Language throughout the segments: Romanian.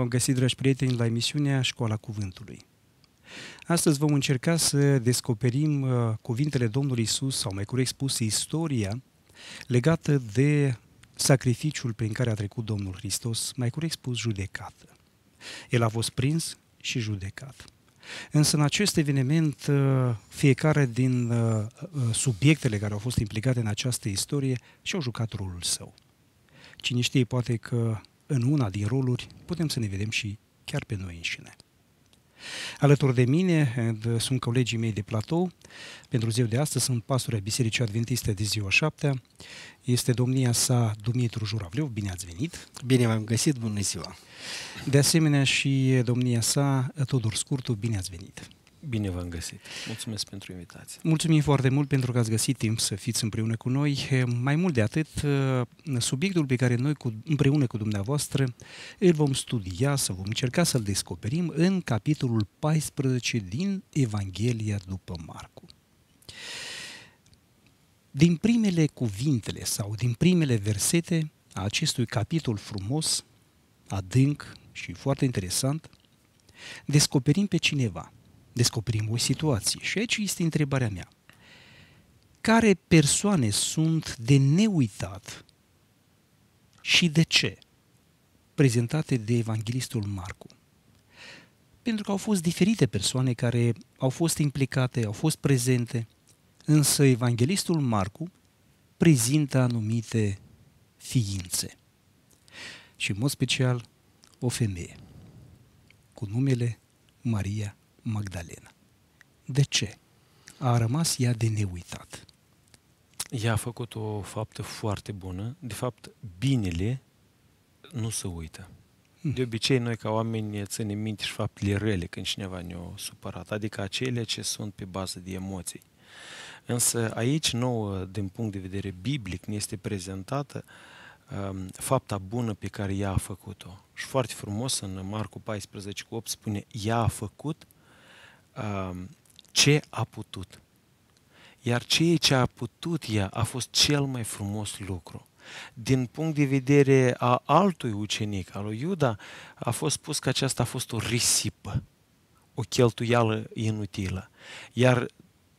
v-am găsit, dragi prieteni, la emisiunea Școala Cuvântului. Astăzi vom încerca să descoperim uh, cuvintele Domnului Isus, sau mai corect spus, istoria legată de sacrificiul prin care a trecut Domnul Hristos, mai corect spus, judecată. El a fost prins și judecat. Însă în acest eveniment, uh, fiecare din uh, subiectele care au fost implicate în această istorie și-au jucat rolul său. Cine știe, poate că în una din roluri putem să ne vedem și chiar pe noi înșine. Alături de mine uh, sunt colegii mei de platou. Pentru ziua de astăzi sunt pastorea Bisericii Adventiste de ziua 7. Este domnia sa Dumitru Juravleu. Bine ați venit! Bine v-am găsit, bună ziua! De asemenea și domnia sa Tudor Scurtu. Bine ați venit! Bine v-am găsit. Mulțumesc pentru invitație. Mulțumim foarte mult pentru că ați găsit timp să fiți împreună cu noi. Mai mult de atât, subiectul pe care noi cu, împreună cu dumneavoastră îl vom studia, să vom încerca să-l descoperim în capitolul 14 din Evanghelia după Marcu. Din primele cuvintele sau din primele versete a acestui capitol frumos, adânc și foarte interesant, descoperim pe cineva – descoperim o situație. Și aici este întrebarea mea. Care persoane sunt de neuitat și de ce? Prezentate de evanghelistul Marcu. Pentru că au fost diferite persoane care au fost implicate, au fost prezente, însă evanghelistul Marcu prezintă anumite ființe. Și în mod special o femeie cu numele Maria Magdalena. De ce? A rămas ea de neuitat. Ea a făcut o faptă foarte bună. De fapt, binele nu se uită. Mm. De obicei, noi ca oameni ținem minte și faptele rele când cineva ne-a supărat, adică acele ce sunt pe bază de emoții. Însă aici, nouă, din punct de vedere biblic, ne este prezentată um, fapta bună pe care ea a făcut-o. Și foarte frumos în Marcu 14 cu 8 spune, ea a făcut Um, ce a putut. Iar ceea ce a putut ea a fost cel mai frumos lucru. Din punct de vedere a altui ucenic, al lui Iuda, a fost spus că aceasta a fost o risipă, o cheltuială inutilă. Iar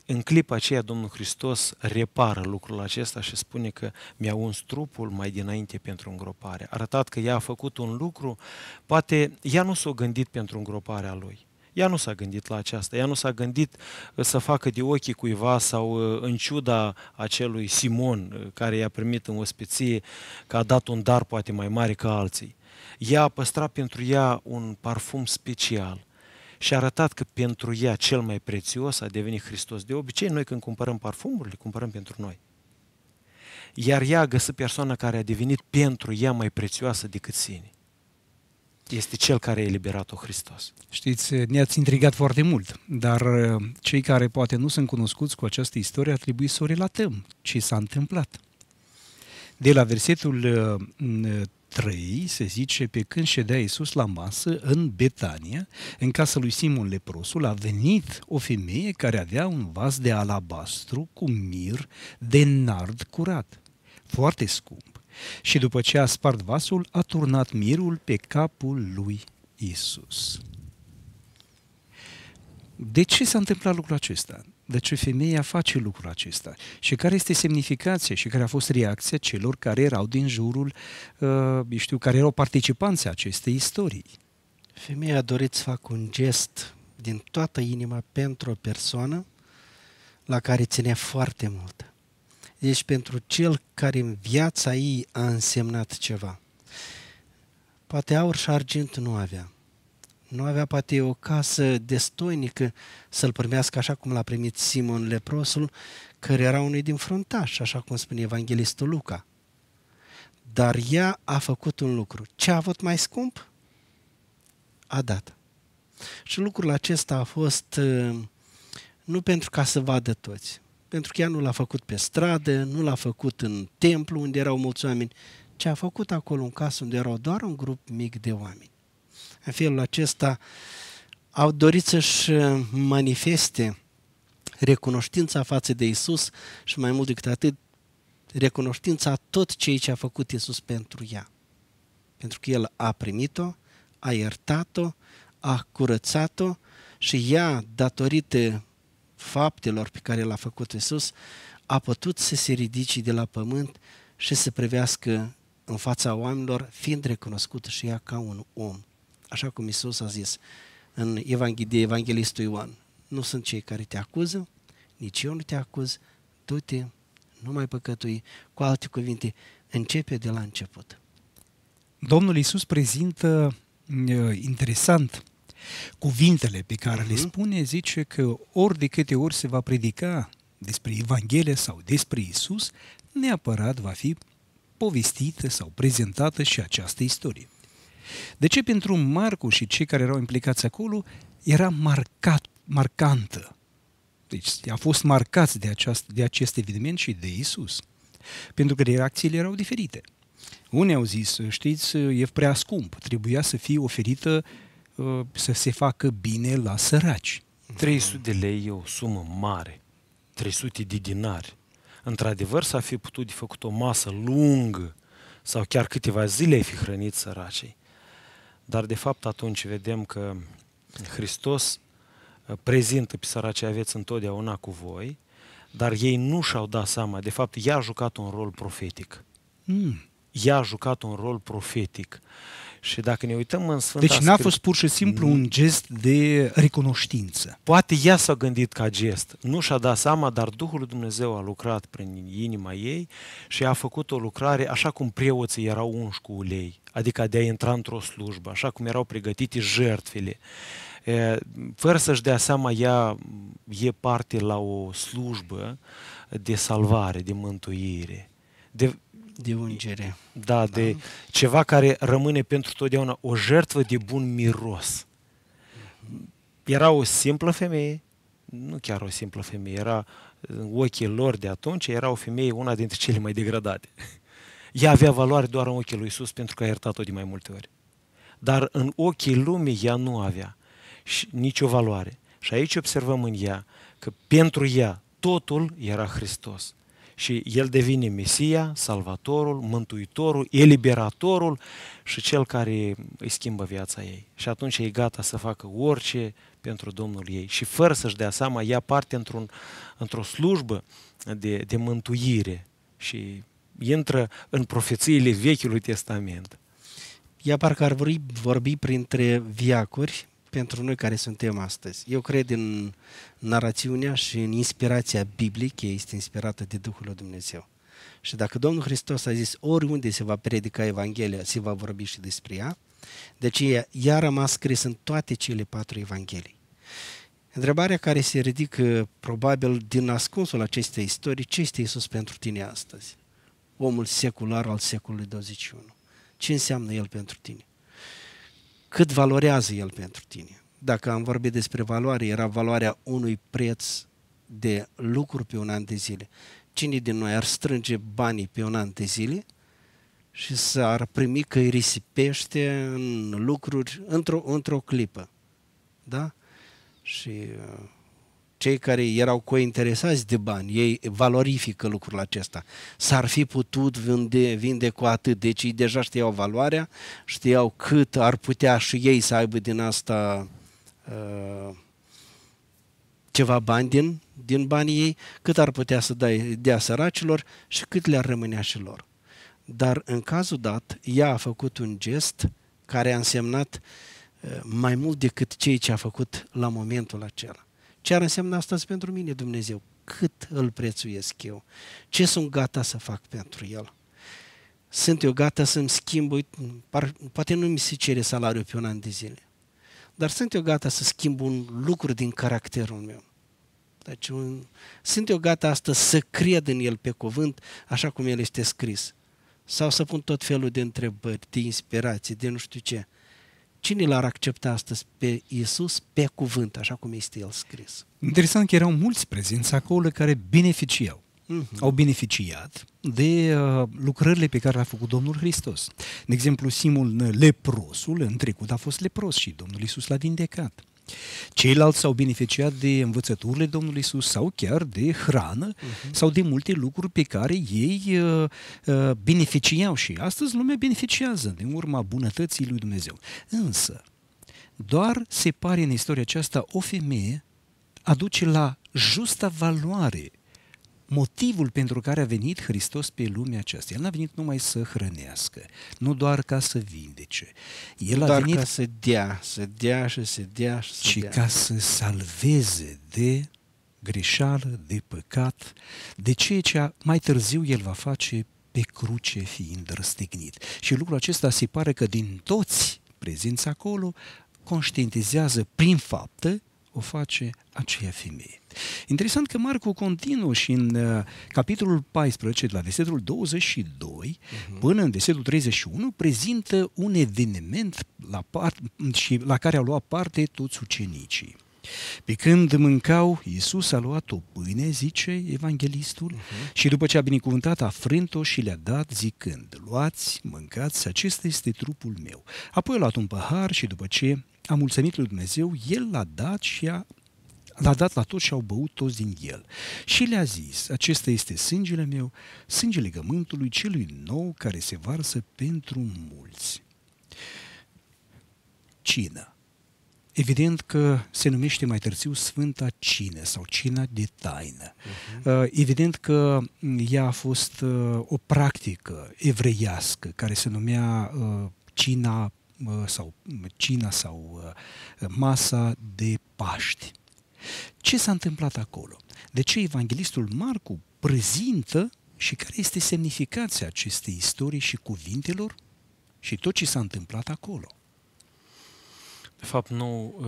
în clipa aceea Domnul Hristos repară lucrul acesta și spune că mi-a uns trupul mai dinainte pentru îngropare. Arătat că ea a făcut un lucru, poate ea nu s-a gândit pentru îngroparea lui, ea nu s-a gândit la aceasta, ea nu s-a gândit uh, să facă de ochii cuiva sau uh, în ciuda acelui Simon uh, care i-a primit în ospiție că a dat un dar poate mai mare ca alții. Ea a păstrat pentru ea un parfum special și a arătat că pentru ea cel mai prețios a devenit Hristos. De obicei, noi când cumpărăm parfumuri, le cumpărăm pentru noi. Iar ea a găsit persoana care a devenit pentru ea mai prețioasă decât sine este cel care a eliberat-o Hristos. Știți, ne-ați intrigat foarte mult, dar uh, cei care poate nu sunt cunoscuți cu această istorie ar trebui să o relatăm ce s-a întâmplat. De la versetul 3 uh, mm, se zice, pe când ședea Iisus la masă în Betania, în casa lui Simon leprosul, a venit o femeie care avea un vas de alabastru cu mir de nard curat, foarte scump și după ce a spart vasul, a turnat mirul pe capul lui Isus. De ce s-a întâmplat lucrul acesta? De ce femeia face lucrul acesta? Și care este semnificația și care a fost reacția celor care erau din jurul, uh, știu, care erau participanți acestei istorii? Femeia a dorit să facă un gest din toată inima pentru o persoană la care ținea foarte mult. Ești pentru cel care în viața ei a însemnat ceva. Poate aur și argint nu avea. Nu avea poate o casă destoinică să-l primească așa cum l-a primit Simon leprosul, care era unui din fruntaș, așa cum spune evanghelistul Luca. Dar ea a făcut un lucru. Ce a avut mai scump? A dat. Și lucrul acesta a fost uh, nu pentru ca să vadă toți, pentru că ea nu l-a făcut pe stradă, nu l-a făcut în templu unde erau mulți oameni, ci a făcut acolo un casă unde erau doar un grup mic de oameni. În felul acesta au dorit să-și uh, manifeste recunoștința față de Isus și mai mult decât atât, recunoștința tot ceea ce a făcut Isus pentru ea. Pentru că El a primit-o, a iertat-o, a curățat-o și ea, datorită faptelor pe care le-a făcut Isus, a putut să se ridice de la pământ și să privească în fața oamenilor, fiind recunoscut și ea ca un om. Așa cum Isus a zis în Evanghelie, Evanghelistul Ioan, nu sunt cei care te acuză, nici eu nu te acuz, du-te, nu mai păcătui. Cu alte cuvinte, începe de la început. Domnul Isus prezintă uh, interesant Cuvintele pe care uh-huh. le mhm. spune zice că ori de câte ori se va predica despre Evanghelie sau despre Isus, neapărat va fi povestită sau prezentată și această istorie. De ce pentru Marcu și cei care erau implicați acolo era marcat, marcantă? Deci a fost marcați de, aceast, de acest eveniment și de Isus. Pentru că reacțiile erau diferite. Unii au zis, știți, e prea scump, trebuia să fie oferită uh, Uh, să se facă bine la săraci. 300 de lei e o sumă mare, 300 de dinari. Într-adevăr, s-a fi putut de făcut o masă lungă sau chiar câteva zile ai fi hrănit săracii. Dar, de fapt, atunci vedem că Hristos uh, prezintă pe săracii aveți întotdeauna cu voi, dar ei nu și-au dat seama. De fapt, ea a jucat un rol profetic. Mm. Ea a jucat un rol profetic. Și dacă ne uităm în Sfânta Deci n-a fost pur și simplu un gest de recunoștință. Poate ea s-a gândit ca gest. Nu și-a dat seama, dar Duhul lui Dumnezeu a lucrat prin inima ei și a făcut o lucrare așa cum preoții erau unși cu ulei, adică de a intra într-o slujbă, așa cum erau pregătite jertfele fără să-și dea seama, ea e parte la o slujbă de salvare, de mântuire, de de ungere. Da, da, de ceva care rămâne pentru totdeauna o jertfă de bun miros. Era o simplă femeie, nu chiar o simplă femeie, era în ochii lor de atunci, era o femeie una dintre cele mai degradate. Ea avea valoare doar în ochii lui Isus pentru că a iertat-o de mai multe ori. Dar în ochii lumii ea nu avea și nicio valoare. Și aici observăm în ea că pentru ea totul era Hristos și El devine Mesia, Salvatorul, Mântuitorul, Eliberatorul și Cel care îi schimbă viața ei. Și atunci e gata să facă orice pentru Domnul ei și fără să-și dea seama, ia parte într-un, într-o slujbă de, de mântuire și intră în profețiile Vechiului Testament. Ea parcă ar vorbi, vorbi printre viacuri, pentru noi care suntem astăzi. Eu cred în narațiunea și în inspirația biblică, este inspirată de Duhul lui Dumnezeu. Și dacă Domnul Hristos a zis oriunde se va predica Evanghelia, se va vorbi și despre ea, de deci aceea ea a rămas scris în toate cele patru Evanghelii. Întrebarea care se ridică probabil din ascunsul acestei istorii, ce este Isus pentru tine astăzi? Omul secular al secolului 21. Ce înseamnă El pentru tine? cât valorează el pentru tine. Dacă am vorbit despre valoare, era valoarea unui preț de lucru pe un an de zile. Cine din noi ar strânge banii pe un an de zile și să ar primi că îi risipește în lucruri într-o, într clipă? Da? Și uh, cei care erau cointeresați de bani, ei valorifică lucrul acesta. S-ar fi putut vinde, vinde cu atât, deci ei deja știau valoarea, știau cât ar putea și ei să aibă din asta uh, ceva bani din, din banii ei, cât ar putea să dai, dea săracilor și cât le-ar rămânea și lor. Dar în cazul dat, ea a făcut un gest care a însemnat uh, mai mult decât cei ce a făcut la momentul acela. Ce ar însemna astăzi pentru mine, Dumnezeu? Cât îl prețuiesc eu? Ce sunt gata să fac pentru el? Sunt eu gata să-mi schimb, uite, par, poate nu mi se cere salariul pe un an de zile, dar sunt eu gata să schimb un lucru din caracterul meu. Deci un, sunt eu gata astăzi să cred în el pe cuvânt, așa cum el este scris. Sau să pun tot felul de întrebări, de inspirații, de nu știu ce Cine l-ar accepta astăzi pe Iisus pe cuvânt, așa cum este el scris? Interesant că erau mulți prezenți acolo care beneficiau uh-huh. au beneficiat de uh, lucrările pe care le-a făcut Domnul Hristos. De exemplu, Simul leprosul în trecut a fost lepros și Domnul Isus l-a vindecat. Ceilalți s-au beneficiat de învățăturile Domnului Isus sau chiar de hrană uh-huh. sau de multe lucruri pe care ei uh, uh, beneficiau și astăzi lumea beneficiază din urma bunătății lui Dumnezeu. Însă, doar se pare în istoria aceasta o femeie aduce la justa valoare motivul pentru care a venit Hristos pe lumea aceasta. El n-a venit numai să hrănească, nu doar ca să vindece. El nu a doar venit ca să dea, să dea și să dea și să ci dea. ca să salveze de greșeală, de păcat, de ceea ce mai târziu el va face pe cruce fiind răstignit. Și lucrul acesta se pare că din toți prezenți acolo conștientizează prin faptă o face aceea femeie. Interesant că Marcu continuă și în uh, capitolul 14, la versetul 22, uh-huh. Mhm. până în versetul 31, prezintă un eveniment la, part- și la care au luat parte toți ucenicii. Pe când mâncau, Iisus a luat o pâine, zice evanghelistul, uh-huh. și după ce a binecuvântat, a frânt-o și le-a dat zicând, luați, mâncați, acesta este trupul meu. Apoi a luat un pahar și după ce a mulțumit lui Dumnezeu, el l-a dat și a L-a dat la toți și au băut toți din el. Și le-a zis, acesta este sângele meu, sângele legământului celui nou care se varsă pentru mulți. Cină. Evident că se numește mai târziu Sfânta Cine sau Cina de Taină. Uh-huh. Evident că ea a fost uh, o practică evreiască care se numea uh, Cina uh, sau Cina sau masa de Paști. Ce s-a întâmplat acolo? De ce evanghelistul Marcu prezintă și care este semnificația acestei istorii și cuvintelor și tot ce s-a întâmplat acolo? De fapt, nou, uh,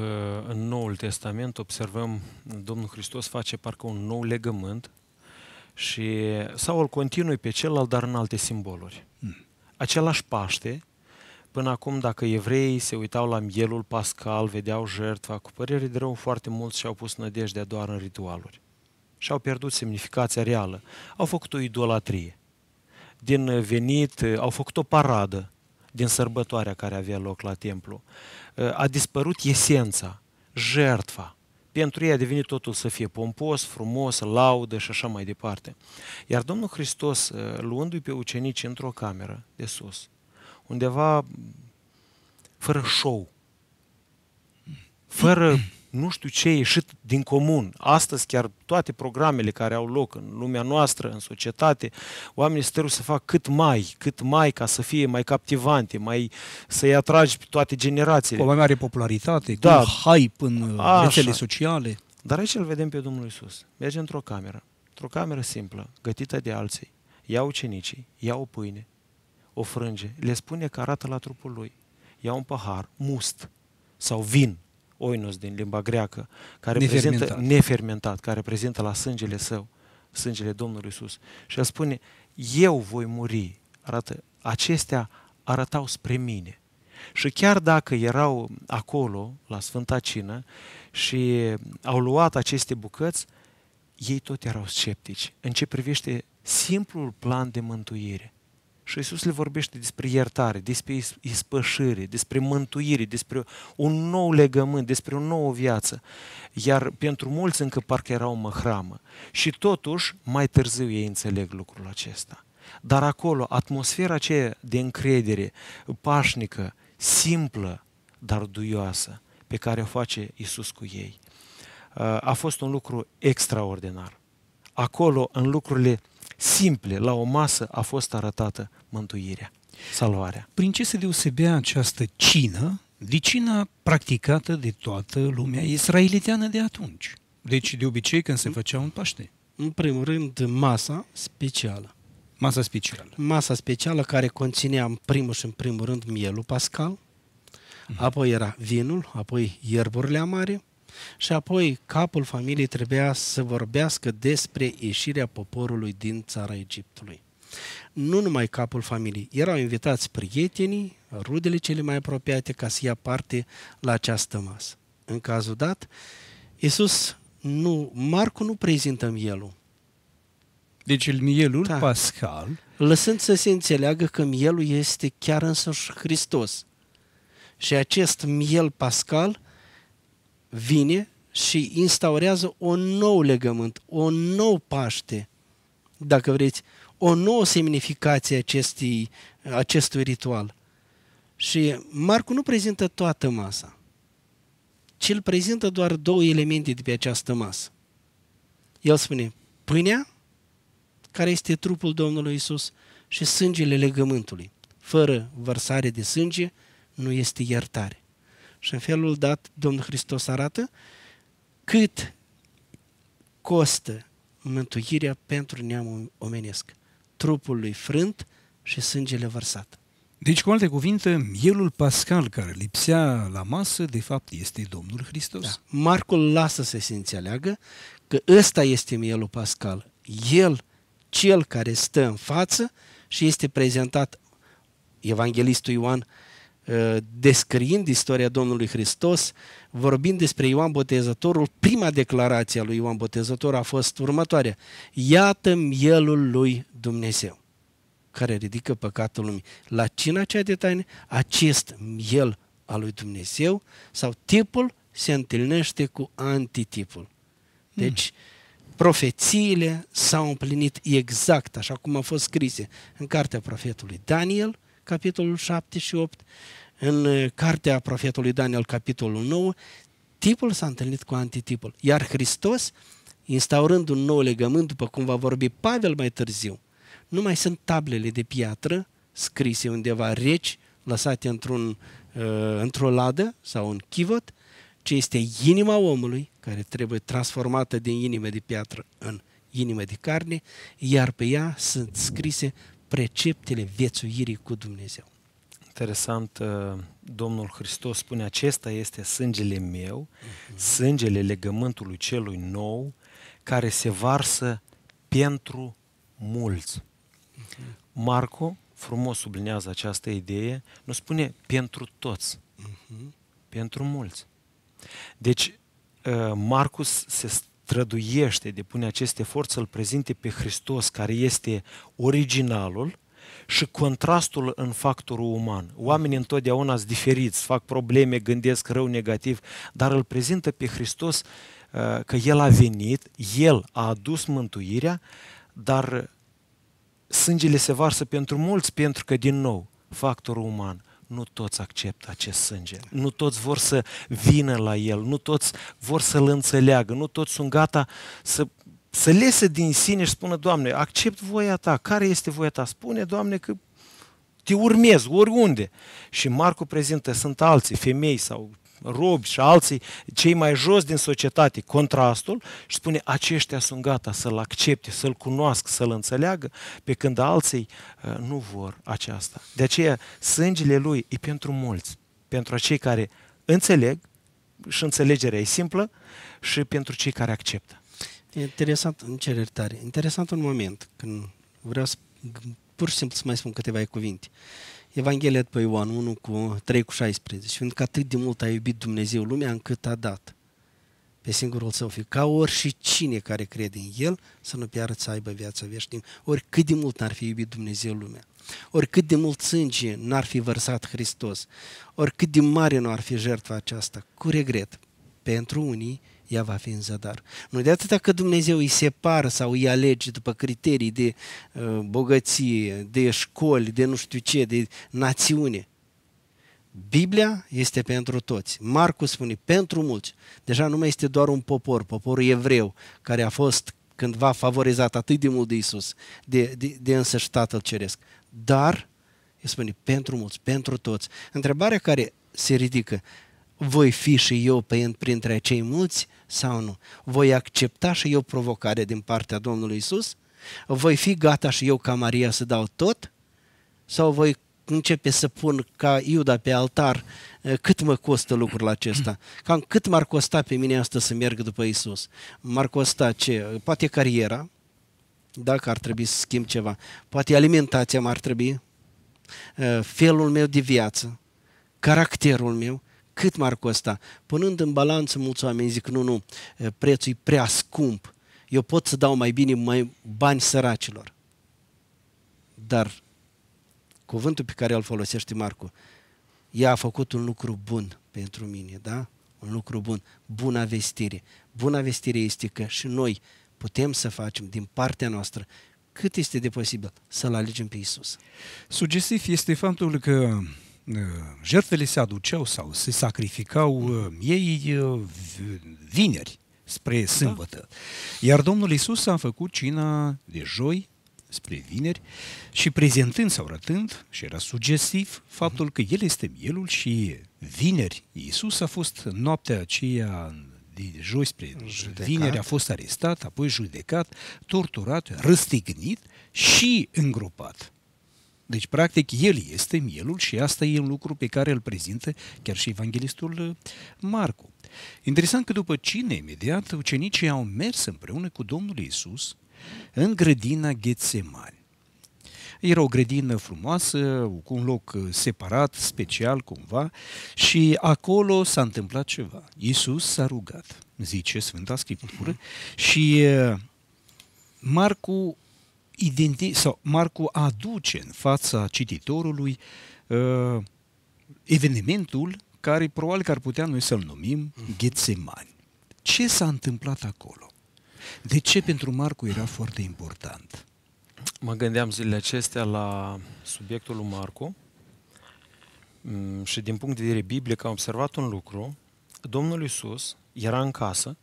în Noul Testament observăm Domnul Hristos face parcă un nou legământ și sau îl continui pe celălalt, dar în alte simboluri. Hmm. Același Paște, Până acum, dacă evreii se uitau la mielul pascal, vedeau jertfa, cu părere de rău foarte mulți și-au pus nădejdea doar în ritualuri. Și-au pierdut semnificația reală. Au făcut o idolatrie. Din venit, eh, au făcut o paradă din sărbătoarea care avea loc la templu. Eh, a dispărut esența, jertfa. Pentru ei a devenit totul să fie pompos, frumos, laudă și așa mai departe. Iar Domnul Hristos, eh, luându-i pe ucenici într-o cameră de sus, undeva fără show, fără nu știu ce ieșit din comun. Astăzi chiar toate programele care au loc în lumea noastră, în societate, oamenii trebuie să fac cât mai, cât mai ca să fie mai captivante, mai să-i atragi pe toate generațiile. Cu o mai mare popularitate, da. cu hype în rețele sociale. Dar aici îl vedem pe Domnul Isus. Merge într-o cameră, într-o cameră simplă, gătită de alții. Ia ucenicii, ia o pâine, o frânge, le spune că arată la trupul lui. Ia un pahar must sau vin, oinos din limba greacă, care nefermentat. prezintă nefermentat, care prezintă la sângele său, sângele Domnului Isus. Și el spune, eu voi muri. Arată, acestea arătau spre mine. Și chiar dacă erau acolo, la Sfânta Cină, și au luat aceste bucăți, ei tot erau sceptici în ce privește simplul plan de mântuire. Și Isus le vorbește despre iertare, despre ispășire, despre mântuire, despre un nou legământ, despre o nouă viață. Iar pentru mulți încă parcă era o măhramă. Și totuși, mai târziu ei înțeleg lucrul acesta. Dar acolo, atmosfera aceea de încredere, pașnică, simplă, dar duioasă, pe care o face Isus cu ei, a fost un lucru extraordinar. Acolo, în lucrurile simple la o masă a fost arătată mântuirea, salvarea. Prin ce se deosebea această cină de cina practicată de toată lumea israeliteană de atunci? Deci, de obicei, când se făcea un Paște. În primul rând, masa specială. Masa specială. Masa specială care conținea în primul și în primul rând mielul pascal, mm-hmm. apoi era vinul, apoi ierburile amare, și apoi capul familiei trebuia să vorbească despre ieșirea poporului din țara Egiptului. Nu numai capul familiei, erau invitați prietenii, rudele cele mai apropiate ca să ia parte la această masă. În cazul dat, Iisus nu, Marcu nu prezintă mielul. Deci mielul da. pascal... Lăsând să se înțeleagă că mielul este chiar însuși Hristos. Și acest miel pascal vine și instaurează o nou legământ, o nou paște, dacă vreți, o nouă semnificație acestui, acestui ritual. Și Marcu nu prezintă toată masa, ci îl prezintă doar două elemente de pe această masă. El spune, pâinea, care este trupul Domnului Isus, și sângele legământului. Fără vărsare de sânge nu este iertare. Și în felul dat, Domnul Hristos arată cât costă mântuirea pentru neamul omenesc, trupul lui frânt și sângele vărsat. Deci, cu alte cuvinte, mielul pascal care lipsea la masă, de fapt, este Domnul Hristos. Da. Marcul lasă să se înțeleagă că ăsta este mielul pascal. El, cel care stă în față și este prezentat, Evanghelistul Ioan Eh, descriind istoria Domnului Hristos, vorbind despre Ioan Botezătorul, prima declarație a lui Ioan Botezător a fost următoarea. iată mielul lui Dumnezeu, care ridică păcatul lumii. La cina aceea de taine, acest miel al lui Dumnezeu sau tipul se întâlnește cu antitipul. Hmm. Deci, mm. profețiile s-au împlinit exact așa cum au fost scrise în cartea profetului Daniel, capitolul 7 și 8, în uh, cartea profetului Daniel, capitolul 9, tipul s-a întâlnit cu antitipul. Iar Hristos, instaurând un nou legământ, după cum va vorbi Pavel mai târziu, nu mai sunt tablele de piatră scrise undeva reci, lăsate într-un, uh, într-o ladă sau un chivot, ci este inima omului care trebuie transformată din inimă de piatră în inimă de carne, iar pe ea sunt scrise preceptele viețuirii cu Dumnezeu. Interesant, uh, Domnul Hristos spune, acesta este sângele meu, uh-huh. sângele legământului celui nou, care se varsă pentru mulți. Uh-huh. Marco frumos sublinează această idee, nu spune pentru toți, uh-huh. pentru mulți. Deci, uh, Marcus se trăduiește, depune acest efort să-L prezinte pe Hristos, care este originalul, și contrastul în factorul uman. Oamenii întotdeauna sunt diferiți, fac probleme, gândesc rău, negativ, dar îl prezintă pe Hristos uh, că El a venit, El a adus mântuirea, dar sângele se varsă pentru mulți pentru că, din nou, factorul uman – nu toți acceptă acest sânge, nu toți vor să vină la el, nu toți vor să-l înțeleagă, nu toți sunt gata să să lese din sine și spună, Doamne, accept voia Ta, care este voia Ta? Spune, Doamne, că te urmez oriunde. Și Marcu prezintă, sunt alții, femei sau robi și alții, cei mai jos din societate, contrastul, și spune aceștia sunt gata să-l accepte, să-l cunoască, să-l înțeleagă, pe când alții uh, nu vor aceasta. De aceea, sângele lui e pentru mulți, pentru cei care înțeleg, și înțelegerea e simplă, și pentru cei care acceptă. Interesant, în cereri tare, interesant un moment când vreau să, pur și simplu să mai spun câteva cuvinte. Evanghelia după Ioan 1 cu 3 cu 16. Fiindcă atât de mult a iubit Dumnezeu lumea încât a dat pe singurul său fiu, ca și cine care crede în el să nu piară să aibă viața veșnică. cât de mult n-ar fi iubit Dumnezeu lumea, cât de mult sânge n-ar fi vărsat Hristos, cât de mare nu ar fi jertfa aceasta, cu regret, pentru unii ea va fi în zadar. Nu de atâta că Dumnezeu îi separă sau îi alege după criterii de uh, bogăție, de școli, de nu știu ce, de națiune. Biblia este pentru toți. Marcus spune, pentru mulți. Deja nu mai este doar un popor, poporul evreu, care a fost cândva favorizat atât de mult de Isus, de, de, de însăși Tatăl Ceresc. Dar, spune, pentru mulți, pentru toți. Întrebarea care se ridică, voi fi și eu pe printre cei mulți sau nu? Voi accepta și eu provocare din partea Domnului Isus? Voi fi gata și eu ca Maria să dau tot? Sau voi începe să pun ca Iuda pe altar cât mă costă lucrul acesta? Cam cât m-ar costa pe mine asta să merg după Isus? M-ar costa ce? Poate cariera, dacă ar trebui să schimb ceva. Poate alimentația m-ar trebui, felul meu de viață, caracterul meu, cât m-ar costa? Punând în balanță, mulți oameni zic, nu, nu, prețul e prea scump. Eu pot să dau mai bine mai bani săracilor. Dar cuvântul pe care îl folosește marco. ea a făcut un lucru bun pentru mine, da? Un lucru bun, Bună vestire. Bună vestire este că și noi putem să facem din partea noastră cât este de posibil să-L alegem pe Isus. Sugestiv este faptul că Uh, jertfele se aduceau sau se sacrificau uh, ei uh, vineri spre da. sâmbătă. Iar Domnul Isus a făcut cina de joi spre vineri și prezentând sau rătând, și era sugestiv, faptul că El este mielul și vineri Isus a fost noaptea aceea de joi spre judecat. vineri a fost arestat, apoi judecat, torturat, răstignit și îngropat. Deci, practic, el este mielul și asta e un lucru pe care îl prezintă chiar și evanghelistul uh, Marcu. Interesant că după cine, imediat, ucenicii au mers împreună cu Domnul Isus în grădina Ghețemani. Era o grădină frumoasă, cu un loc uh, separat, special cumva, și acolo s-a întâmplat ceva. Iisus s-a rugat, zice Sfânta Scriptură, mhm. și uh, Marcu identi- sau Marcu aduce în fața cititorului uh, evenimentul care probabil că ar putea noi să-l numim mhm. Ghețemani. Ce s-a întâmplat acolo? De ce pentru Marcu era foarte important? Mă gândeam zilele acestea la subiectul lui Marcu mm, și din punct de vedere biblic am observat un lucru. Domnul Iisus era în casă,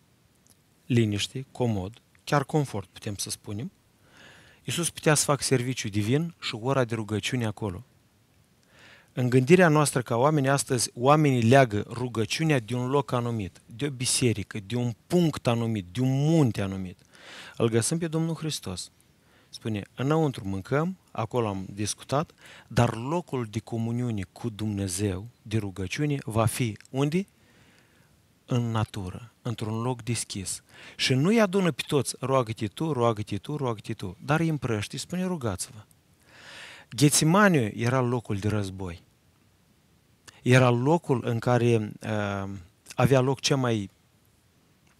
liniște, comod, chiar confort putem să spunem, Iisus putea să facă serviciu divin și ora de rugăciune acolo. În gândirea noastră ca oameni astăzi, oamenii leagă rugăciunea de un loc anumit, de o biserică, de un punct anumit, de un munte anumit. Îl găsim pe Domnul Hristos. Spune, înăuntru mâncăm, acolo am discutat, dar locul de comuniune cu Dumnezeu, de rugăciune, va fi unde? în natură, într-un loc deschis. Și nu i adună pe toți, roagă-te tu, roagă-te tu, roagă-te tu, dar îi împrăști, și spune rugați-vă. Ghețimaniu era locul de război. Era locul în care uh, avea loc cea mai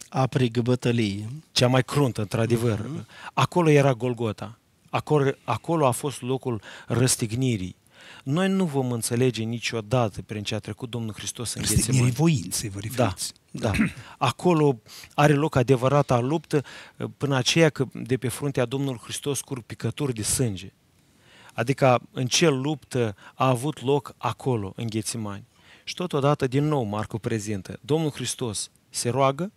aprigă bătălie. Cea mai cruntă, într-adevăr. Uh-huh. Acolo era Golgota. Acolo, acolo a fost locul răstignirii. Noi nu vom înțelege niciodată prin ce a trecut Domnul Hristos în Răstignirii voinței, vă referiți. Da. Da. Acolo are loc adevărata luptă, eh, până aceea că de pe fruntea Domnul Hristos curg picături de sânge. Adică în ce luptă a avut loc acolo, în Ghețimani. Și totodată, din nou, Marcu prezintă, Domnul Hristos se roagă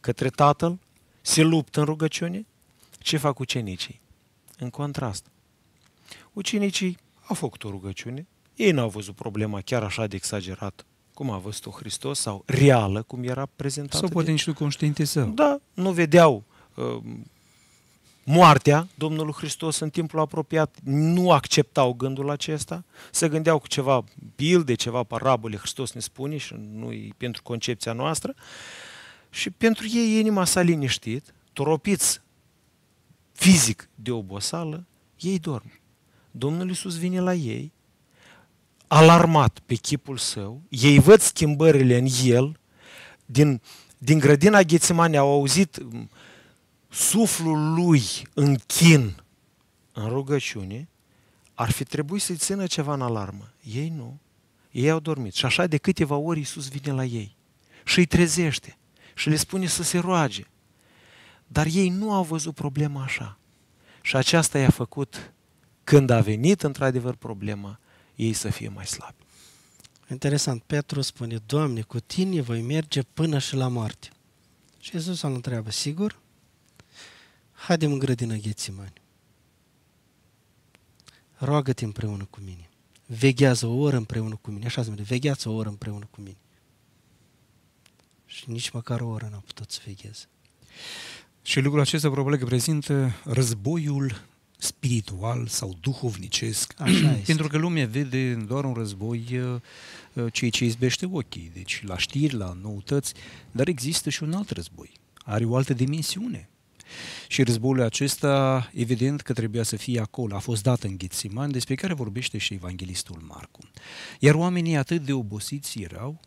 către Tatăl, se luptă în rugăciune. Ce fac ucenicii? În contrast. Ucenicii au făcut o rugăciune, ei n-au văzut problema chiar așa de exagerat cum a văzut-o Hristos, sau reală, cum era prezentată. Sau poate de... nici nu conștiente Da, nu vedeau uh, moartea Domnului Hristos în timpul apropiat, nu acceptau gândul acesta, se gândeau cu ceva bilde, ceva parabole, Hristos ne spune și nu e pentru concepția noastră. Și pentru ei inima s-a liniștit, toropiți fizic de oboseală, ei dorm. Domnul Iisus vine la ei, alarmat pe chipul său, ei văd schimbările în el, din, din grădina Ghețimane au auzit mm, suflul lui în chin, în rugăciune, ar fi trebuit să-i țină ceva în alarmă. Ei nu. Ei au dormit. Și așa de câteva ori Iisus vine la ei și îi trezește și le spune să se roage. Dar ei nu au văzut problema așa. Și aceasta i-a făcut, când a venit într-adevăr problema, ei să fie mai slabi. Interesant, Petru spune, Doamne, cu tine voi merge până și la moarte. Și Iisus îl întreabă, sigur? Haidem în grădina Ghețimani. Roagă-te împreună cu mine. Veghează o oră împreună cu mine. Așa se numește, vegheață o oră împreună cu mine. Și nici măcar o oră n-a putut să vegheze. Și lucrul acesta probabil că prezintă războiul spiritual sau duhovnicesc. Așa este. Pentru că lumea vede doar un război uh, uh, cei ce izbește ochii, deci la știri, la noutăți, dar există și un alt război. Are o altă dimensiune. Și războiul acesta, evident că trebuia să fie acolo, a fost dat în Ghețiman, despre care vorbește și evanghelistul Marcu. Iar oamenii atât de obosiți erau,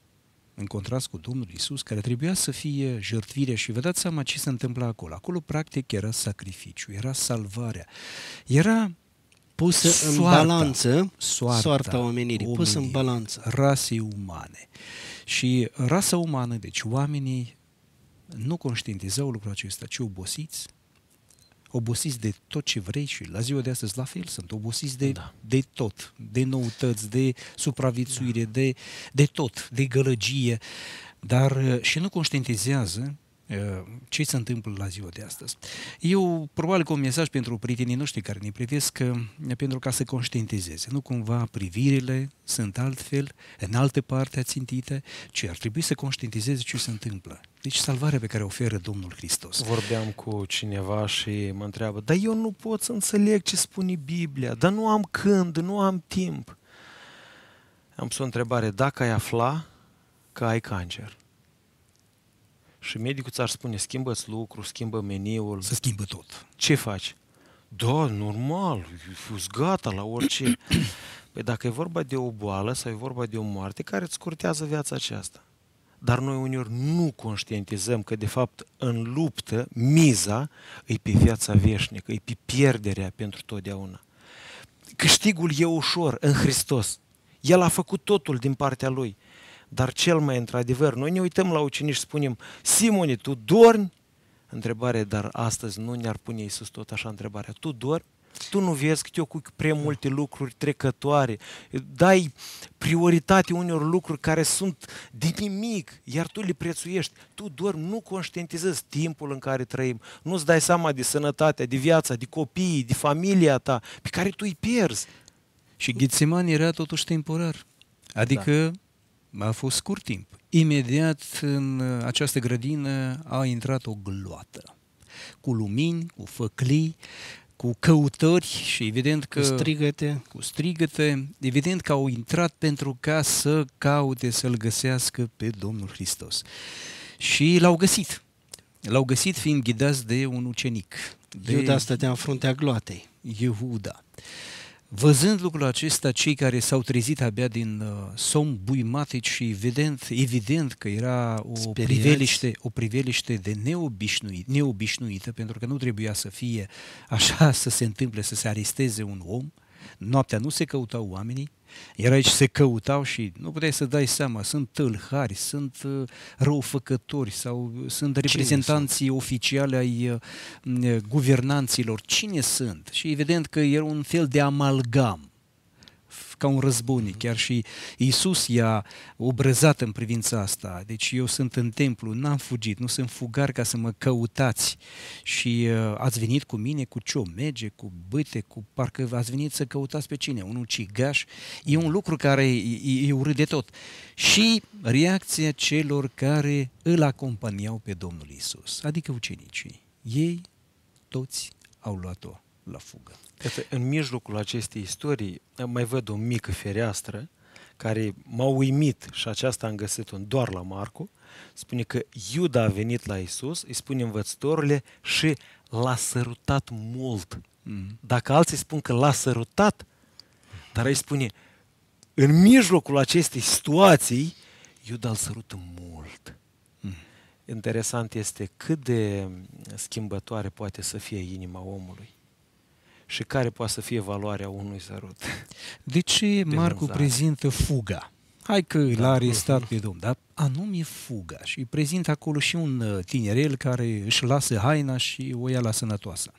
în contrast cu Domnul Isus, care trebuia să fie jertfirea și vă dați seama ce se întâmplă acolo. Acolo, practic, era sacrificiu, era salvarea, era pusă soarta, în balanță soarta, soarta omenirii, omenirii, pusă în balanță. Rasei umane. Și rasa umană, deci oamenii nu conștientizau lucrul acesta, ci obosiți, obosiți de tot ce vrei și la ziua de astăzi la fel sunt obosiți de, da. de tot, de noutăți, de supraviețuire, da. de, de tot, de gălăgie, dar uh, și nu conștientizează Eh, ce se întâmplă la ziua de astăzi. Eu, probabil cu un mesaj pentru prietenii noștri care ne privesc, eh, pentru ca să conștientizeze. Nu cumva privirile sunt altfel, în alte parte ațintite, ci ar trebui să conștientizeze ce se întâmplă. Deci salvarea pe care o oferă Domnul Hristos. Vorbeam cu cineva și mă întreabă, dar eu nu pot să înțeleg ce spune Biblia, dar nu am când, nu am timp. Am pus o întrebare, dacă ai afla că ai cancer, și medicul ți-ar spune, schimbă-ți lucru, schimbă meniul. Să schimbă tot. Ce faci? Da, normal, Fus gata la orice. Păi dacă e vorba de o boală sau e vorba de o moarte care îți scurtează viața aceasta. Dar noi uneori nu conștientizăm că de fapt în luptă miza e pe viața veșnică, e pe pierderea pentru totdeauna. Câștigul e ușor în Hristos. El a făcut totul din partea Lui. Dar cel mai într-adevăr, noi ne uităm la ucenici și spunem, Simone, tu dormi? Întrebare, dar astăzi nu ne-ar pune Iisus tot așa întrebarea, tu dormi? Tu nu vezi că te ocupi prea da. multe lucruri trecătoare, dai prioritate unor lucruri care sunt de nimic, iar tu le prețuiești. Tu doar nu conștientizezi timpul în care trăim, nu-ți dai seama de sănătatea, de viața, de copiii, de familia ta, pe care tu îi pierzi. Și Ghițiman era totuși temporar. Adică da a fost scurt timp. Imediat în uh, această grădină a intrat o gloată cu lumini, cu făclii, cu căutări și evident că... Cu strigăte. Cu strigăte. Evident că au intrat pentru ca să caute, să-L găsească pe Domnul Hristos. Și l-au găsit. L-au găsit fiind ghidați de un ucenic. De... Iuda stătea în fruntea gloatei. Yehuda. Văzând lucrul acesta, cei care s-au trezit abia din uh, somn buimatic și evident, evident că era o Speriați. priveliște, o priveliște de neobișnuit, neobișnuită, pentru că nu trebuia să fie așa să se întâmple, să se aresteze un om. Noaptea nu se căutau oamenii, iar aici se căutau și nu puteai să dai seama, sunt tâlhari, sunt uh, răufăcători sau sunt reprezentanții Cine oficiale ai uh, guvernanților. Cine sunt? Și evident că era un fel de amalgam ca un răzbunic. Chiar și Iisus i-a obrăzat în privința asta. Deci eu sunt în templu, n-am fugit, nu sunt fugar ca să mă căutați. Și uh, ați venit cu mine cu merge, cu băte, cu parcă ați venit să căutați pe cine? Un ucigaș? E un lucru care e, e urât de tot. Și reacția celor care îl acompaniau pe Domnul Isus, adică ucenicii. Ei toți au luat-o la fugă. În mijlocul acestei istorii mai văd o mică fereastră care m-a uimit și aceasta am găsit-o doar la Marcu, spune că Iuda a venit la Isus, îi spune învățătorile și l-a sărutat mult. Mm. Dacă alții spun că l-a sărutat, dar îi spune, în mijlocul acestei situații, Iuda îl sărută mult. Mhm. Interesant este cât de schimbătoare poate să fie inima omului și care poate să fie valoarea unui sărut. De ce de Marcu vânzare? prezintă fuga? Hai că da, l-a arestat pe domn, dar anume fuga și prezintă acolo și un uh, tinerel care își lasă haina și o ia la sănătoasă.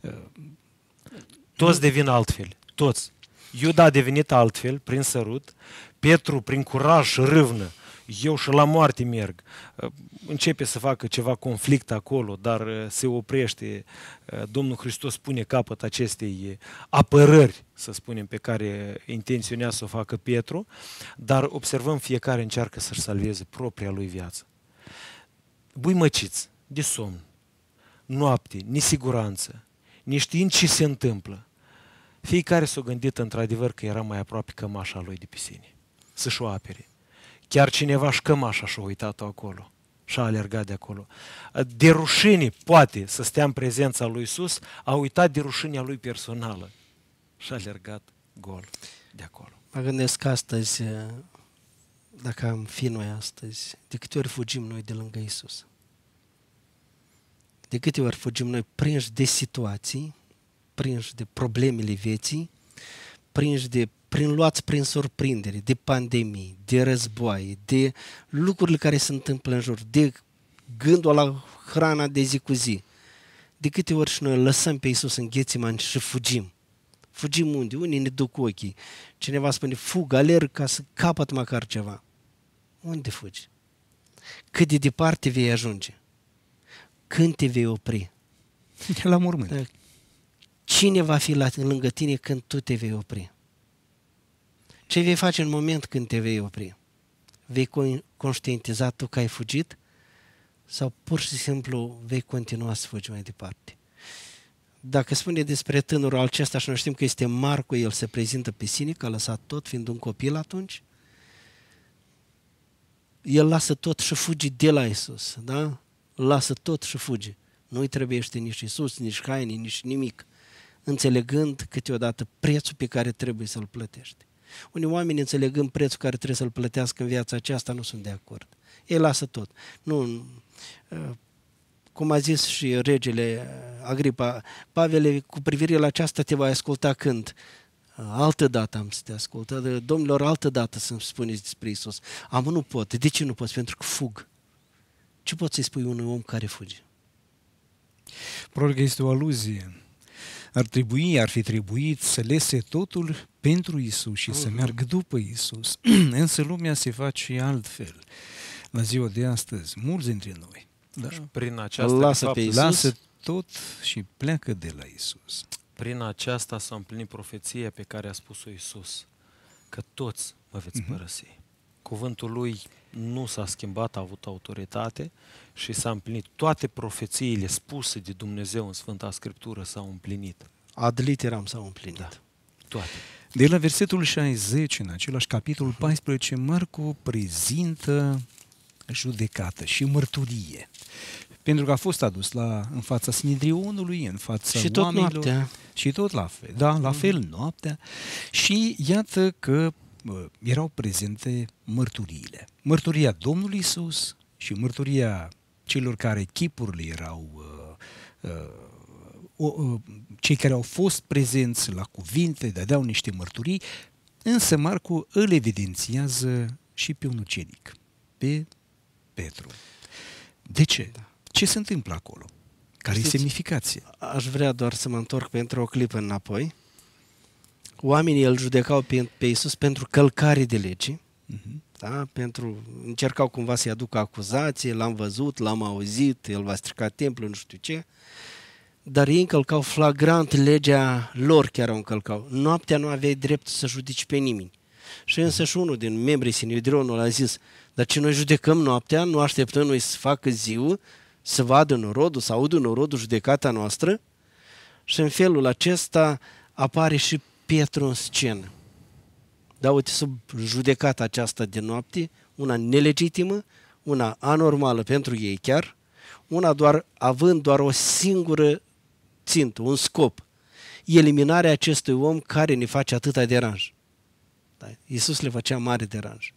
Uh, toți devin altfel, toți. Iuda a devenit altfel prin sărut, Petru prin curaj și râvnă, eu și la moarte merg. Uh, începe să facă ceva conflict acolo, dar uh, se oprește. Uh, Domnul Hristos pune capăt acestei uh, apărări, să spunem, pe care intenționa să o facă Pietru, dar observăm fiecare încearcă să-și salveze propria lui viață. Buimăciți de somn, noapte, nesiguranță, neștiind ce se întâmplă, fiecare s-a gândit într-adevăr că era mai aproape cămașa lui de piscine, să-și o apere. Chiar cineva și cămașa și-a uitat-o acolo și a alergat de acolo. De rușine poate să stea în prezența lui Isus, a uitat de rușinea lui personală și a alergat gol de acolo. Mă gândesc că astăzi, dacă am fi noi astăzi, de câte ori fugim noi de lângă Isus? De câte ori fugim noi prinși de situații, prinși de problemele vieții, prinși de prin luați prin surprindere, de pandemii, de războaie, de lucrurile care se întâmplă în jur, de gândul la hrana de zi cu zi. De câte ori și noi lăsăm pe Iisus în ghețiman și fugim. Fugim unde? Unii ne duc ochii. Cineva spune, fug, alerg ca să capăt măcar ceva. Unde fugi? Cât de departe vei ajunge? Când te vei opri? La mormânt. Cine va fi lângă tine când tu te vei opri? Ce vei face în moment când te vei opri? Vei conștientiza tu că ai fugit sau pur și simplu vei continua să fugi mai departe? Dacă spune despre tânărul acesta și noi știm că este Marco, el se prezintă pe sine, că a lăsat tot fiind un copil atunci, el lasă tot și fuge de la Isus, da? Lasă tot și fuge. Nu-i trebuiește nici Isus, nici haine, nici nimic, înțelegând câteodată prețul pe care trebuie să-l plătești. Unii oameni, înțelegând prețul care trebuie să-l plătească în viața aceasta, nu sunt de acord. Ei lasă tot. Nu, uh, cum a zis și regele uh, Agripa, Pavele, cu privire la aceasta te va asculta când? Uh, altă dată am să te ascult. Domnilor, altă dată să-mi spuneți despre Isus. Am nu pot. De ce nu poți? Pentru că fug. Ce poți să-i spui unui om care fuge? Probabil că este o aluzie ar trebui, ar fi trebuit să lese totul pentru Isus și să mhm. meargă după Isus. Însă lumea se face altfel la ziua de astăzi, mulți dintre noi. dar da. prin aceasta, lasă, fapt, pe Isus, lasă tot și pleacă de la Isus. Prin aceasta s-a împlinit profeția pe care a spus-o Isus, că toți mă veți mhm. părăsi. Uh-huh. Cuvântul lui nu s-a schimbat, a avut autoritate și s-a împlinit. Toate profețiile spuse de Dumnezeu în Sfânta Scriptură s-au împlinit. Ad literam s-au împlinit. Da. Toate. De la versetul 60, în același capitol 14, mhm. Marcu prezintă judecată și mărturie. Pentru că a fost adus la, în fața Sinedrionului, în fața și tot oamenilor. Noaptea. Și tot la fel. Da, la mhm. fel noaptea. Și iată că erau prezente mărturiile. Mărturia Domnului Isus și mărturia celor care chipurile erau uh, uh, uh, cei care au fost prezenți la cuvinte, dădeau niște mărturii, însă Marcu îl evidențiază și pe un ucenic, pe Petru. De ce? Da. Ce se întâmplă acolo? Care e semnificația? Aș vrea doar să mă întorc pentru o clipă înapoi oamenii îl judecau pe, pe Iisus pentru călcare de lege, uh-huh. da? pentru, încercau cumva să-i aducă acuzație, l-am văzut, l-am auzit, el va strica templul, nu știu ce, dar ei încălcau flagrant legea lor, chiar o încălcau. Noaptea nu aveai drept să judici pe nimeni. Și mhm. însă și unul din membrii Sinedrionul a zis, dar ce noi judecăm noaptea, nu așteptăm noi să facă ziua, să vadă norodul, să audă norodul judecata noastră? Și în felul acesta apare și Petru în scenă. Dar uite, sub judecata aceasta de noapte, una nelegitimă, una anormală pentru ei chiar, una doar având doar o singură țintă, un scop, eliminarea acestui om care ne face atâta deranj. Da? Iisus le făcea mare deranj.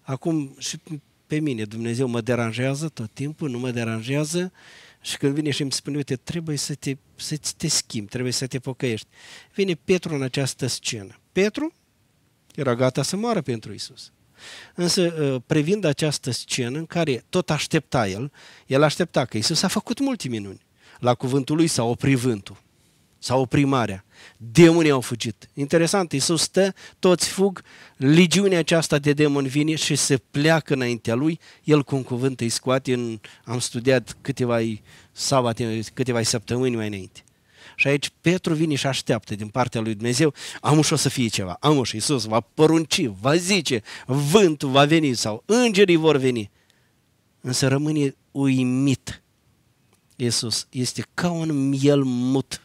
Acum și pe mine Dumnezeu mă deranjează tot timpul, nu mă deranjează, uh, și când vine și îmi spune, uite, trebuie să te, să te schimbi, trebuie să te pocăiești. Vine Petru în această scenă. Petru era gata să moară pentru Isus. Însă, ă, privind această scenă în care tot aștepta el, el aștepta că Isus a făcut multe minuni. La cuvântul lui s-a oprit vântul, s-a oprit marea, Demonii au fugit. Interesant, Iisus stă, toți fug, legiunea aceasta de demoni vine și se pleacă înaintea lui, el cu un cuvânt îi scoate, în, am studiat câteva sabate, câteva săptămâni mai înainte. Și aici Petru vine și așteaptă din partea lui Dumnezeu, am o să fie ceva, amuș Iisus va porunci, va zice, vântul va veni sau îngerii vor veni. Însă rămâne uimit Iisus este ca un miel mut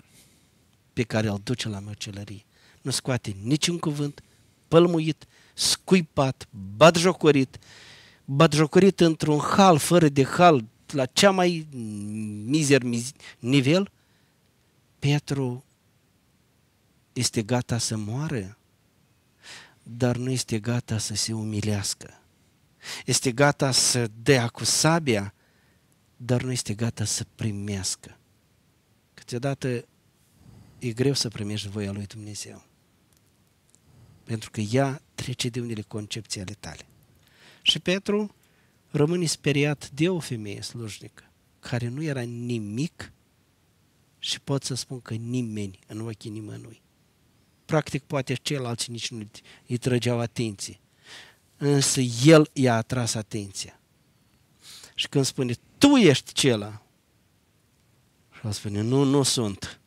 pe care îl duce la măcelărie. Nu scoate niciun cuvânt pălmuit, scuipat, batjocorit, batjocorit într-un hal fără de hal, la cea mai mizer nivel, Petru este gata să moară, dar nu este gata să se umilească. Este gata să dea cu sabia, dar nu este gata să primească. Câteodată e greu să primești voia lui Dumnezeu. Pentru că ea trece de unele concepții ale tale. Și Petru rămâne speriat de o femeie slujnică, care nu era nimic și pot să spun că nimeni în ochii nimănui. Practic, poate ceilalți nici nu îi trăgeau atenție. Însă el i-a atras atenția. Și când spune, tu ești cela, și el spune, nu, nu sunt.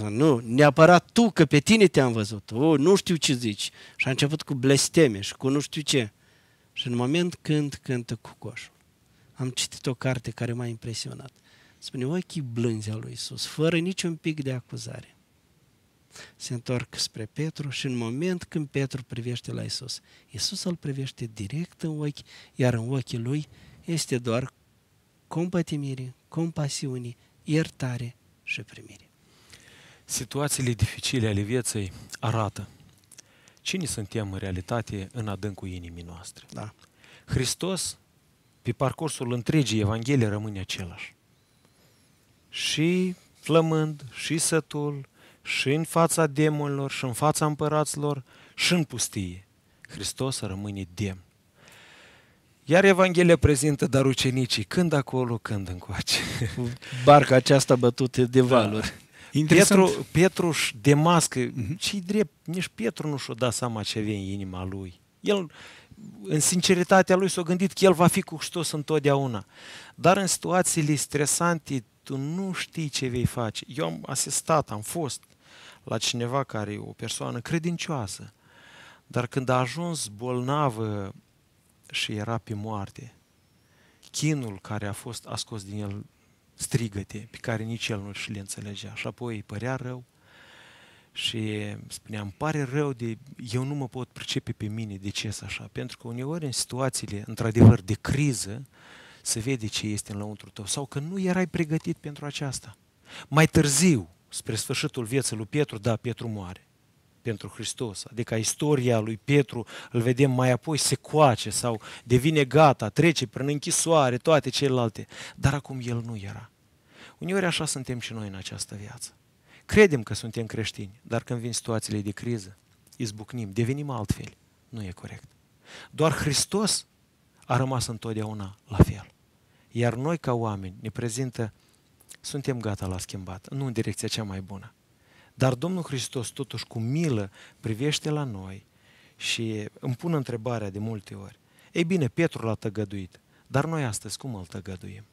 Nu, neapărat tu, că pe tine te-am văzut. O, nu știu ce zici. Și a început cu blesteme și cu nu știu ce. Și în moment când cântă cu coșul, am citit o carte care m-a impresionat. Spune, ochii blânzi al lui Isus, fără niciun pic de acuzare. Se întorc spre Petru și în moment când Petru privește la Isus, Isus îl privește direct în ochi, iar în ochii lui este doar compătimire, compasiune, iertare și primire. Situațiile dificile ale vieții arată cine suntem în realitate în adâncul inimii noastre. Da. Hristos, pe parcursul întregii Evanghelie, rămâne același. Și flămând, și sătul, și în fața demonilor, și în fața împăraților, și în pustie. Hristos rămâne demn. Iar Evanghelia prezintă dar ucenicii când acolo, când încoace. Barca aceasta bătută de da. valuri. Interesant. Petru, Petru de mască, uh-huh. Mhm. ce drept, nici Petru nu și-o da seama ce avea în inima lui. El, în sinceritatea lui, s-a gândit că el va fi cu Hristos întotdeauna. Dar în situațiile stresante, tu nu știi ce vei face. Eu am asistat, am fost la cineva care e o persoană credincioasă, dar când a ajuns bolnavă și era pe moarte, chinul care a fost ascos din el strigăte pe care nici el nu și le înțelegea. Și apoi îi părea rău și spunea, îmi pare rău de, eu nu mă pot pricepe pe mine de ce să așa. Pentru că uneori în situațiile, într-adevăr, de criză, se vede ce este în lăuntru tău sau că nu erai pregătit pentru aceasta. Mai târziu, spre sfârșitul vieții lui Pietru, da, Pietru moare pentru Hristos. Adică istoria lui Petru, îl vedem mai apoi, se coace sau devine gata, trece prin închisoare, toate celelalte. Dar acum el nu era. Uneori așa suntem și noi în această viață. Credem că suntem creștini, dar când vin situațiile de criză, izbucnim, devenim altfel. Nu e corect. Doar Hristos a rămas întotdeauna la fel. Iar noi ca oameni ne prezintă, suntem gata la schimbat, nu în direcția cea mai bună. Dar Domnul Hristos totuși cu milă privește la noi și îmi pun întrebarea de multe ori. Ei bine, Petru l-a tăgăduit, dar noi astăzi cum îl tăgăduim?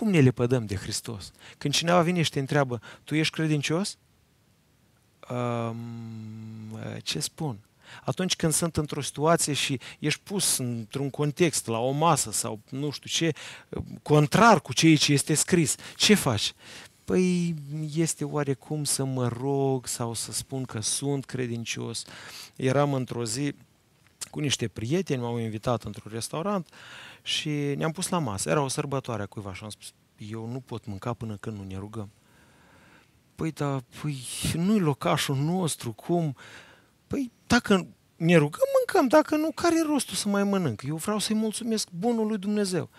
Cum ne lepădăm de Hristos? Când cineva vine și te întreabă, tu ești credincios? Um, ce spun? Atunci când sunt într-o situație și ești pus într-un context, la o masă sau nu știu ce, contrar cu ceea ce este scris, ce faci? Păi este oarecum să mă rog sau să spun că sunt credincios. Eram într-o zi cu niște prieteni, m-au invitat într-un restaurant uh, și ne-am pus la masă. Era o sărbătoare a cuiva și am spus, eu nu pot mânca până când nu ne rugăm. Păi, dar, păi, nu-i locașul nostru, cum? Păi, dacă ne rugăm, mâncăm, dacă nu, care e rostul să mai mănânc? Eu vreau să-i mulțumesc bunului Dumnezeu.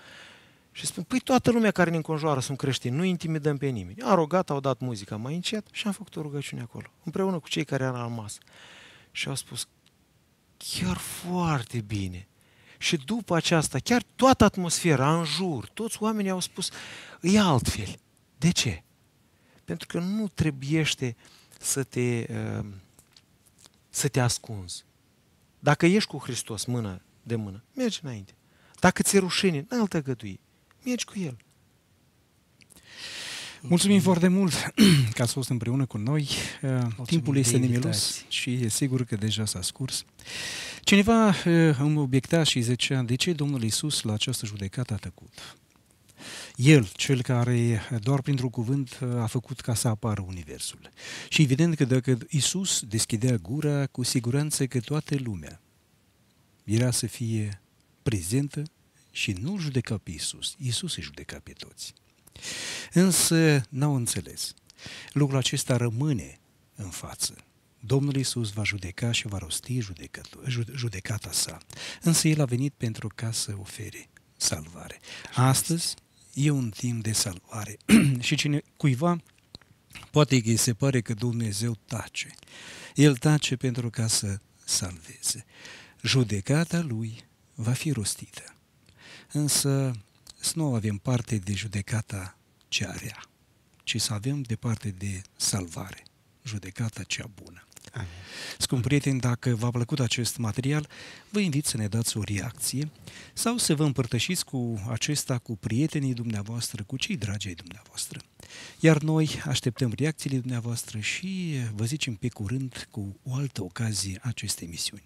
Și spun, păi toată lumea care ne înconjoară sunt creștini, nu intimidăm pe nimeni. Am rugat, au dat muzica mai încet și am făcut o rugăciune acolo, împreună cu cei care erau la masă. Și au spus, chiar foarte bine. Și după aceasta, chiar toată atmosfera în jur, toți oamenii au spus, e altfel. De ce? Pentru că nu trebuiește să te, uh, să te ascunzi. Dacă ești cu Hristos mână de mână, mergi înainte. Dacă ți-e rușine, n-ai altă gădui. Mergi cu El. Mulțumim foarte mult că ați fost împreună cu noi. Uh, Mulțumim Timpul este nemilos și e sigur că deja s-a scurs. Cineva uh, îmi obiecta și zicea, de ce Domnul Isus la această judecată a tăcut? El, cel care uh, doar printr-un cuvânt a făcut ca să apară Universul. Și evident că dacă Isus deschidea gura, cu siguranță că toată lumea era să fie prezentă și nu judeca pe Isus. Isus îi judeca pe toți. Însă n-au înțeles. Lucrul acesta rămâne în față. Domnul Isus va judeca și va rosti judecata sa. Însă El a venit pentru ca să ofere salvare. Astăzi e un timp de salvare și cine cuiva poate că îi se pare că Dumnezeu tace. El tace pentru ca să salveze. Judecata lui va fi rostită. Însă să nu avem parte de judecata cea rea, ci să avem de parte de salvare, judecata cea bună. Amin. Scump prieteni, dacă v-a plăcut acest material, vă invit să ne dați o reacție sau să vă împărtășiți cu acesta cu prietenii dumneavoastră, cu cei dragi ai dumneavoastră. Iar noi așteptăm reacțiile dumneavoastră și vă zicem pe curând cu o altă ocazie aceste emisiuni.